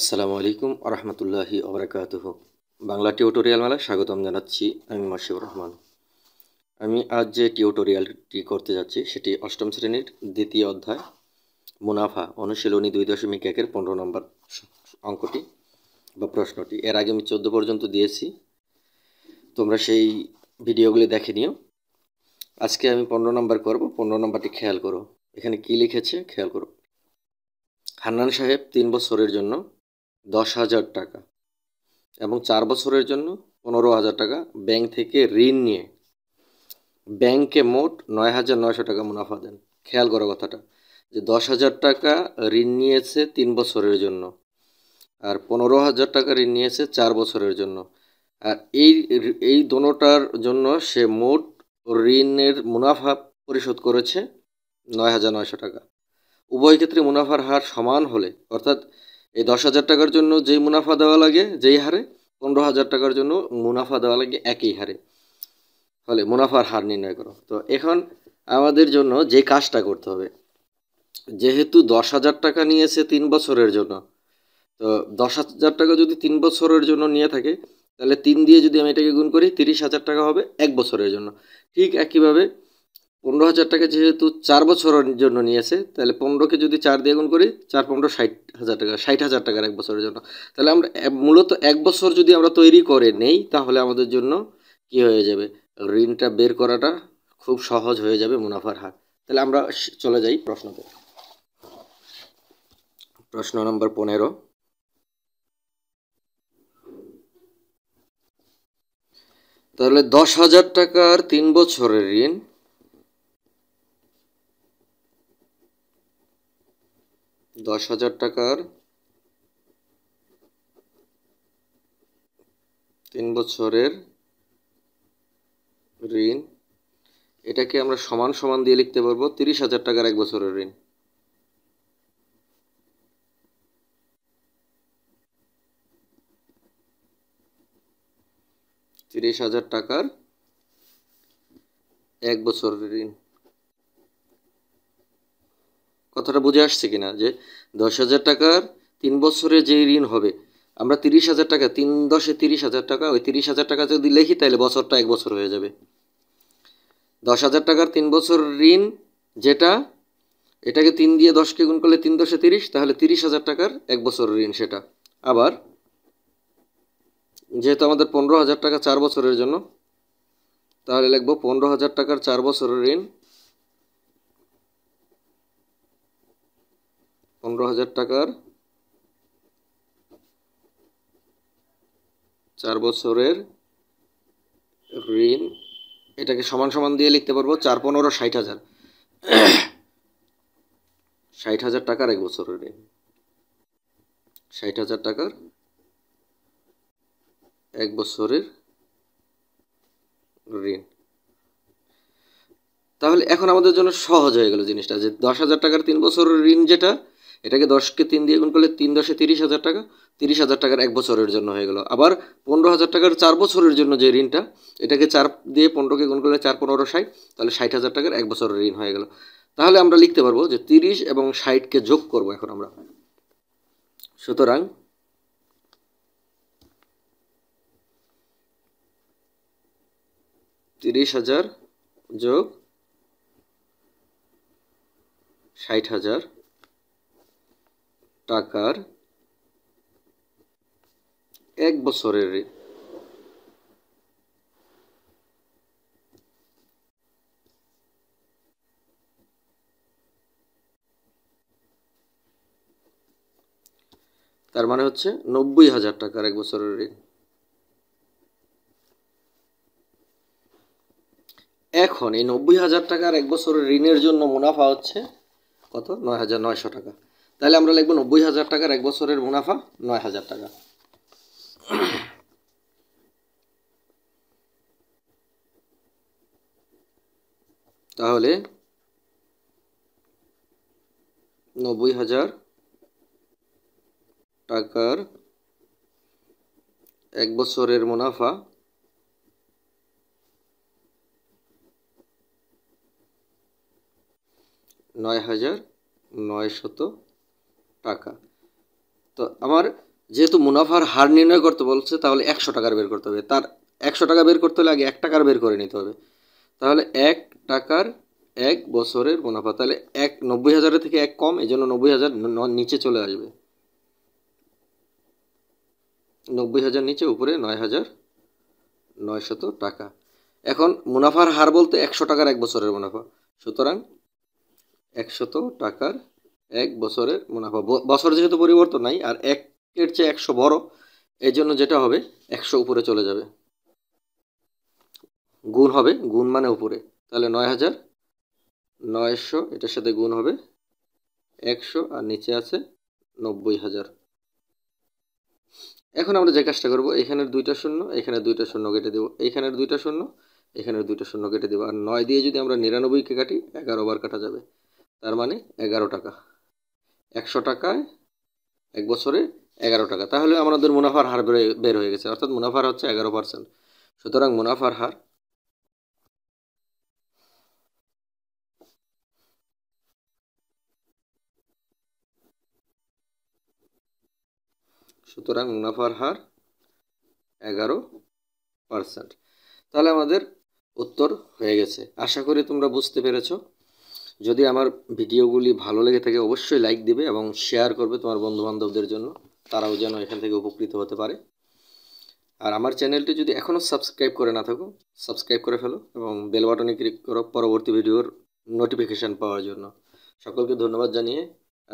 আসসালামু আলাইকুম আরহামতুল্লাহি আবরাকাতহ বাংলা টিউটোরিয়াল মেলায় স্বাগতম জানাচ্ছি আমি মাসিবুর রহমান আমি আজ যে টিউটোরিয়ালটি করতে যাচ্ছি সেটি অষ্টম শ্রেণীর দ্বিতীয় অধ্যায় মুনাফা অনুশীলনী দুই দশমিক একের পনেরো নম্বর অঙ্কটি বা প্রশ্নটি এর আগে আমি চোদ্দো পর্যন্ত দিয়েছি তোমরা সেই ভিডিওগুলি দেখে নিও আজকে আমি পনেরো নম্বর করব পনেরো নম্বরটি খেয়াল করো এখানে কি লিখেছে খেয়াল করো হান্নান সাহেব তিন বছরের জন্য দশ হাজার টাকা এবং চার বছরের জন্য পনেরো হাজার টাকা ব্যাংক থেকে ঋণ নিয়ে ব্যাংকে মোট নয় হাজার নয়শো টাকা মুনাফা দেন খেয়াল করো কথাটা যে দশ হাজার টাকা ঋণ নিয়েছে তিন বছরের জন্য আর পনেরো হাজার টাকা ঋণ নিয়েছে চার বছরের জন্য আর এই এই দোনোটার জন্য সে মোট ঋণের মুনাফা পরিশোধ করেছে নয় হাজার নয়শো টাকা উভয় ক্ষেত্রে মুনাফার হার সমান হলে অর্থাৎ এই দশ হাজার টাকার জন্য যেই মুনাফা দেওয়া লাগে যেই হারে পনেরো হাজার টাকার জন্য মুনাফা দেওয়া লাগে একই হারে ফলে মুনাফার হার নির্ণয় করো তো এখন আমাদের জন্য যে কাজটা করতে হবে যেহেতু দশ হাজার টাকা নিয়েছে তিন বছরের জন্য তো দশ হাজার টাকা যদি তিন বছরের জন্য নিয়ে থাকে তাহলে তিন দিয়ে যদি আমি এটাকে গুণ করি তিরিশ হাজার টাকা হবে এক বছরের জন্য ঠিক একইভাবে পনেরো হাজার টাকা যেহেতু চার বছরের জন্য নিয়েছে তাহলে পনেরোকে যদি চার দিয়ে গুণ করি চার পনেরো ষাট হাজার টাকা ষাট হাজার টাকার এক বছরের জন্য তাহলে আমরা মূলত এক বছর যদি আমরা তৈরি করে নেই তাহলে আমাদের জন্য কি হয়ে যাবে ঋণটা বের করাটা খুব সহজ হয়ে যাবে মুনাফার হার তাহলে আমরা চলে যাই প্রশ্নতে প্রশ্ন নম্বর পনেরো তাহলে দশ হাজার টাকার তিন বছরের ঋণ দশ হাজার টাকার তিন বছরের ঋণ এটাকে আমরা সমান সমান দিয়ে লিখতে পারবো তিরিশ হাজার টাকার এক বছরের ঋণ তিরিশ হাজার টাকার এক বছরের ঋণ কথাটা বুঝে আসছে কি না যে দশ হাজার টাকার তিন বছরে যে ঋণ হবে আমরা তিরিশ হাজার টাকা তিন দশে তিরিশ হাজার টাকা ওই তিরিশ হাজার টাকা যদি লেখি তাহলে বছরটা এক বছর হয়ে যাবে দশ হাজার টাকার তিন বছর ঋণ যেটা এটাকে তিন দিয়ে দশকে গুণ করলে তিন দশে তিরিশ তাহলে তিরিশ হাজার টাকার এক বছর ঋণ সেটা আবার যেহেতু আমাদের পনেরো হাজার টাকা চার বছরের জন্য তাহলে লিখবো পনেরো হাজার টাকার চার বছরের ঋণ পনেরো হাজার টাকার চার বছরের ঋণ এটাকে সমান সমান দিয়ে লিখতে পারবো চার পনেরো ষাট হাজার ষাট হাজার টাকার এক বছরের ঋণ ষাট হাজার টাকার এক বছরের ঋণ তাহলে এখন আমাদের জন্য সহজ হয়ে গেল জিনিসটা যে দশ হাজার টাকার তিন বছরের ঋণ যেটা এটাকে দশকে তিন দিয়ে গুণ করলে তিন দশে তিরিশ হাজার টাকা তিরিশ হাজার টাকার এক বছরের জন্য হয়ে গেল আবার পনেরো হাজার টাকার চার বছরের জন্য যে ঋণটা এটাকে চার দিয়ে পনেরোকে গুণ করলে চার পনেরো ষাট তাহলে ষাট হাজার টাকার এক বছরের ঋণ হয়ে গেল তাহলে আমরা লিখতে পারবো যে তিরিশ এবং ষাটকে যোগ করব এখন আমরা সুতরাং তিরিশ হাজার যোগ ষাট হাজার টাকার এক বছরের তার মানে হচ্ছে নব্বই হাজার টাকার এক বছরের ঋণ এখন এই নব্বই হাজার টাকার এক বছরের ঋণের জন্য মুনাফা হচ্ছে কত নয় হাজার নয়শো টাকা তাহলে আমরা লিখব নব্বই হাজার টাকার এক বছরের মুনাফা নয় হাজার টাকা তাহলে নব্বই হাজার টাকার এক বছরের মুনাফা নয় হাজার নয়শত টাকা তো আমার যেহেতু মুনাফার হার নির্ণয় করতে বলছে তাহলে একশো টাকার বের করতে হবে তার একশো টাকা বের করতে হলে আগে এক টাকার বের করে নিতে হবে তাহলে এক টাকার এক বছরের মুনাফা তাহলে এক নব্বই হাজারের থেকে এক কম এই জন্য নব্বই হাজার নিচে চলে আসবে নব্বই হাজার নিচে উপরে নয় হাজার নয়শত টাকা এখন মুনাফার হার বলতে একশো টাকার এক বছরের মুনাফা সুতরাং একশত টাকার এক বছরের মুনাফা বছর যেহেতু পরিবর্তন নাই আর একের চেয়ে একশো বড় এই জন্য যেটা হবে একশো উপরে চলে যাবে গুণ হবে গুণ মানে উপরে তাহলে নয় হাজার নয়শো এটার সাথে গুণ হবে একশো আর নিচে আছে নব্বই হাজার এখন আমরা যে কাজটা করবো এখানের দুইটা শূন্য এখানে দুইটা শূন্য কেটে দেবো এখানের দুইটা শূন্য এখানের দুইটা শূন্য কেটে দেবো আর নয় দিয়ে যদি আমরা নিরানব্বইকে কাটি এগারো বার কাটা যাবে তার মানে এগারো টাকা একশো টাকায় এক বছরে এগারো টাকা তাহলে আমাদের মুনাফার হার বের হয়ে গেছে অর্থাৎ মুনাফার হচ্ছে এগারো পার্সেন্ট সুতরাং মুনাফার হার সুতরাং মুনাফার হার এগারো পার্সেন্ট তাহলে আমাদের উত্তর হয়ে গেছে আশা করি তোমরা বুঝতে পেরেছো যদি আমার ভিডিওগুলি ভালো লেগে থাকে অবশ্যই লাইক দেবে এবং শেয়ার করবে তোমার বন্ধুবান্ধবদের জন্য তারাও যেন এখান থেকে উপকৃত হতে পারে আর আমার চ্যানেলটি যদি এখনও সাবস্ক্রাইব করে না থাকো সাবস্ক্রাইব করে ফেলো এবং বেল বাটনে ক্লিক করো পরবর্তী ভিডিওর নোটিফিকেশান পাওয়ার জন্য সকলকে ধন্যবাদ জানিয়ে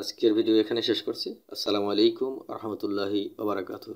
আজকের ভিডিও এখানে শেষ করছি আসসালামু আলাইকুম রহমতুল্লাহি ওবরাকাতু